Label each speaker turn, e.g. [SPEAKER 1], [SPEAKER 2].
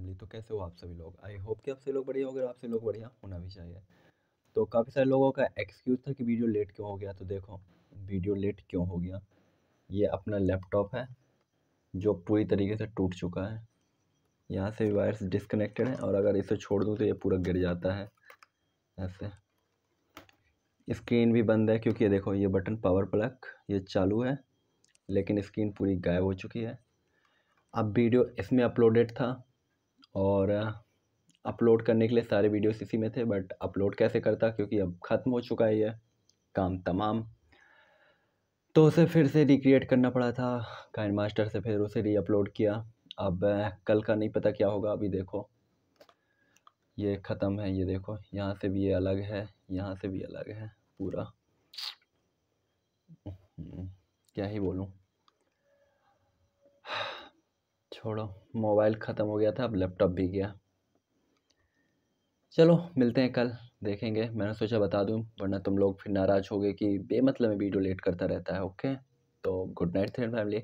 [SPEAKER 1] family तो कैसे हो आप सभी लोग आई होप कि आप सभी लोग बढ़िया हो गए आप सभी लोग बढ़िया होना भी चाहिए तो काफ़ी सारे लोगों का एक्सक्यूज़ था कि वीडियो लेट क्यों हो गया तो देखो वीडियो लेट क्यों हो गया ये अपना लैपटॉप है जो पूरी तरीके से टूट चुका है यहाँ से वायर्स डिसकनेक्टेड है और अगर इसे छोड़ दूँ तो ये पूरा गिर जाता है ऐसे स्क्रीन भी बंद है क्योंकि ये देखो ये बटन पावर प्लग ये चालू है लेकिन स्क्रीन पूरी गायब हो चुकी है अब वीडियो इसमें अपलोडेड था और अपलोड करने के लिए सारे वीडियोस इसी में थे बट अपलोड कैसे करता क्योंकि अब ख़त्म हो चुका है ये काम तमाम तो उसे फिर से रिक्रिएट करना पड़ा था काइन मास्टर से फिर उसे रीअपलोड किया अब कल का नहीं पता क्या होगा अभी देखो ये ख़त्म है ये देखो यहाँ से भी ये अलग है यहाँ से भी अलग है पूरा हम्म, क्या ही बोलूँ छोड़ो मोबाइल ख़त्म हो गया था अब लैपटॉप भी गया चलो मिलते हैं कल देखेंगे मैंने सोचा बता दूं वरना तुम लोग फिर नाराज़ होगे कि बेमतलब में वीडियो लेट करता रहता है ओके तो गुड नाइट थे फैमिली